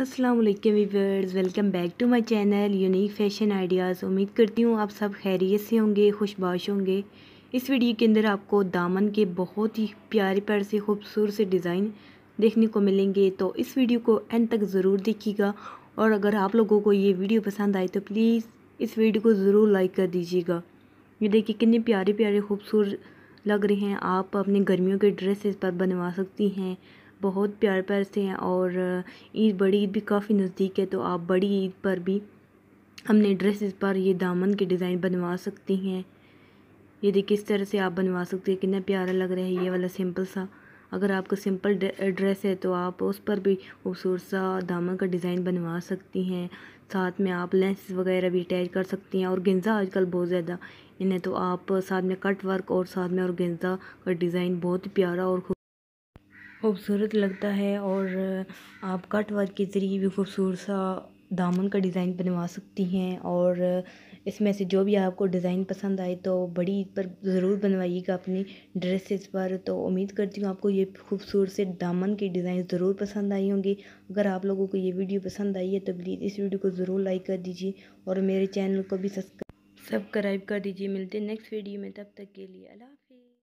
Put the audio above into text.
अस्सलाम वालेकुम viewers welcome back to my channel unique fashion ideas उम्मीद करती हूँ आप सब खैरियत से होंगे खुशबाश होंगे इस वीडियो के अंदर आपको दामन के बहुत ही प्यारे प्यार से खूबसूरत से डिज़ाइन देखने को मिलेंगे तो इस वीडियो को एंड तक ज़रूर देखिएगा और अगर आप लोगों को ये वीडियो पसंद आए तो प्लीज़ इस वीडियो को ज़रूर लाइक कर दीजिएगा ये देखिए कितने प्यारे प्यारे खूबसूरत लग रहे हैं आप अपने गर्मियों के ड्रेसेस पर बनवा सकती हैं बहुत प्यार प्यार से हैं और ईद बड़ी ईद भी काफ़ी नज़दीक है तो आप बड़ी ईद पर भी हमने ड्रेसेस पर ये दामन के डिज़ाइन बनवा सकती हैं ये देखिए किस तरह से आप बनवा सकते हैं कितना प्यारा लग रहा है ये वाला सिंपल सा अगर आपका सिंपल ड्रेस है तो आप उस पर भी खूबसूरत सा दामन का डिज़ाइन बनवा सकती हैं साथ में आप लेंस वगैरह भी अटैच कर सकती हैं और गेंजा आजकल बहुत ज़्यादा इन्हें तो आप साथ में कट वर्क और साथ में और गेंजा का डिज़ाइन बहुत ही प्यारा और खूबसूरत लगता है और आप कट वर्क के ज़रिए भी खूबसूरत सा दामन का डिज़ाइन बनवा सकती हैं और इसमें से जो भी आपको डिज़ाइन पसंद आए तो बड़ी ईद पर ज़रूर बनवाइएगा अपनी ड्रेसेस पर तो उम्मीद करती हूँ आपको ये खूबसूरत से दामन के डिज़ाइन ज़रूर पसंद आई होंगे अगर आप लोगों को ये वीडियो पसंद आई है तो प्लीज़ इस वीडियो को ज़रूर लाइक कर दीजिए और मेरे चैनल को भी सब्सक्राइब कर दीजिए मिलते हैं नेक्स्ट वीडियो में तब तक के लिए अल्लाह